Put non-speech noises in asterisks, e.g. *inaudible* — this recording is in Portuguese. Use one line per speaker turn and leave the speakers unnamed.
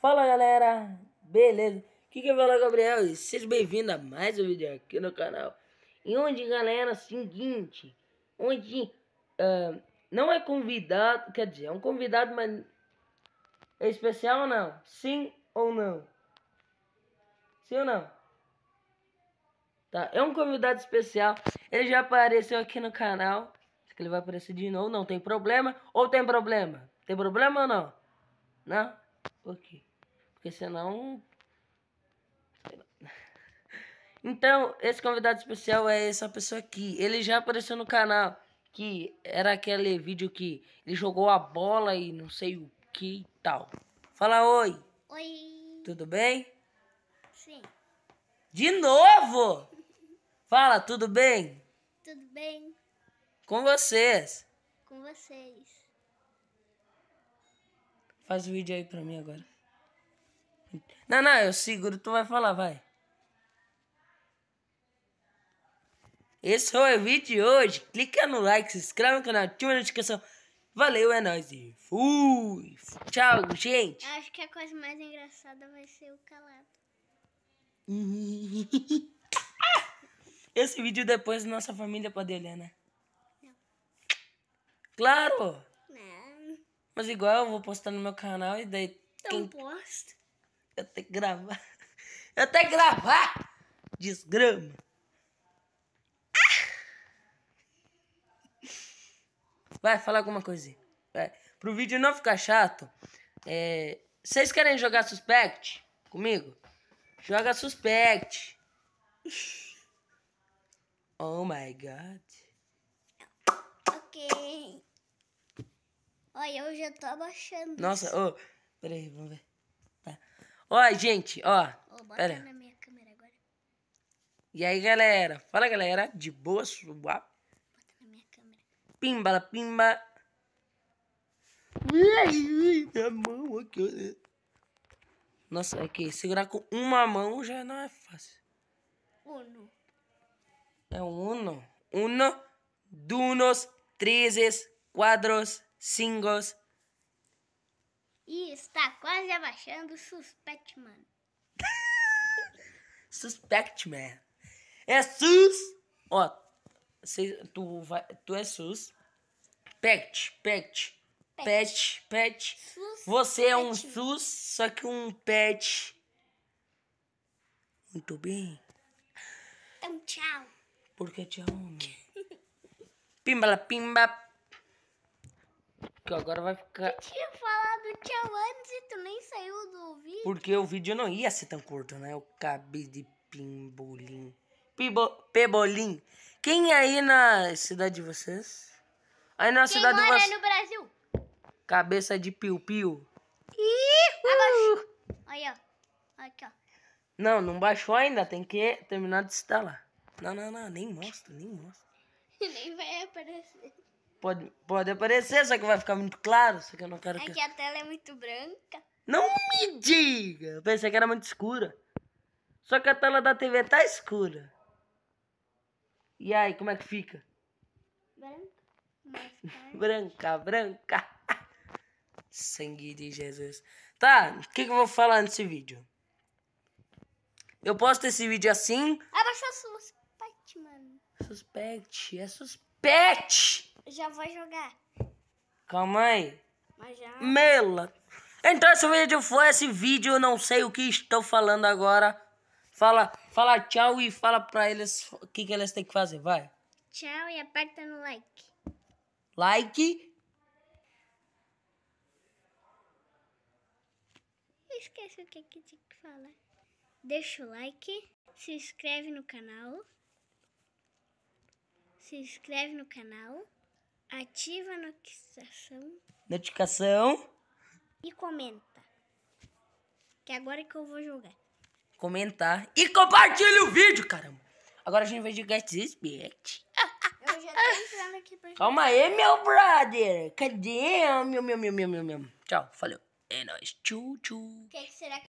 Fala galera, beleza? o que fala é o Gabriel e sejam bem-vindos a mais um vídeo aqui no canal. E onde galera, é seguinte, onde uh, não é convidado, quer dizer, é um convidado, mas é especial ou não? Sim ou não? Sim ou não? Tá, é um convidado especial, ele já apareceu aqui no canal, ele vai aparecer de novo, não tem problema, ou tem problema? Tem problema ou não? Não? Por quê? Porque senão. Então, esse convidado especial é essa pessoa aqui. Ele já apareceu no canal. Que era aquele vídeo que ele jogou a bola e não sei o que e tal. Fala oi. Oi. Tudo bem? Sim. De novo? Fala, tudo bem? Tudo bem. Com vocês? Com vocês. Faz o vídeo aí pra mim agora. Não, não, eu seguro, tu vai falar, vai. Esse foi é o vídeo de hoje. Clica no like, se inscreve no canal, ativa a notificação. Valeu, é nóis e fui. Tchau, gente. Eu acho que a coisa mais engraçada vai ser o calado. *laughs* Esse vídeo depois nossa família pode olhar, né? Não. Claro! Não. Mas igual eu vou postar no meu canal e daí... Então quem... posto. Eu tenho que gravar. *laughs* Eu tenho que gravar! Desgrama. Ah! Vai, falar alguma coisinha. Vai. Pro vídeo não ficar chato, é... vocês querem jogar Suspect comigo? Joga Suspect. *laughs* Oh my god. Ok. Olha, eu já tô abaixando. Nossa, ô. Oh, peraí, vamos ver. Ó, gente, ó. Oh, bota na minha câmera agora. E aí, galera? Fala, galera. De boa, suave. Bota na minha câmera. Pimba, pimba. Minha mão aqui. Nossa, é que Segurar com uma mão já não é fácil. Uno. É uno. Uno, dunos, treses, quadros, cingos, e está quase abaixando o Suspect Man. *laughs* Suspect Man. É sus. Ó, cê, tu, vai, tu é sus. Pet, pet. Pet, pet. Sus, Você é um sus, só que um pet. Muito bem. Então, tchau. Porque tchau, *laughs* homem. Pimba, pimba. Que agora vai ficar antes e tu nem saiu do vídeo. Porque o vídeo não ia ser tão curto, né? Eu acabei de pimbolim. Pibo, pebolim. Quem é aí na cidade de vocês? Aí na Quem cidade mora de vocês. no Brasil? Cabeça de piu-piu. Olha, ó. Aqui, ó. Não, não baixou ainda, tem que terminar de instalar. Não, não, não, nem mostra, nem mostra. *laughs* nem vai aparecer. Pode, pode aparecer, só que vai ficar muito claro. Só que eu não quero é que... que a tela é muito branca. Não me diga! Eu pensei que era muito escura. Só que a tela da TV tá escura. E aí, como é que fica? Branca. *laughs* branca, branca. *laughs* Sangue de Jesus. Tá, o que, que eu vou falar nesse vídeo? Eu posto esse vídeo assim. Abaixou suspect, mano. Suspect, é suspect! Já vou jogar. Calma aí. Mas já... Mela. Então esse vídeo foi esse vídeo, eu não sei o que estou falando agora. Fala, fala tchau e fala pra eles o que, que eles têm que fazer, vai. Tchau e aperta no like. Like. esquece o que, que tinha que falar. Deixa o like, se inscreve no canal. Se inscreve no canal. Ativa a notificação. Notificação. E comenta. Que agora é que eu vou jogar. Comentar. E compartilha o vídeo, caramba. Agora a gente vai jogar Respect. *laughs* Eu já tô entrando aqui pra Calma aí, meu brother. Cadê? Meu, meu, meu, meu, meu, meu. Tchau, valeu. É nóis. Tchu, tchu. O que, que será que...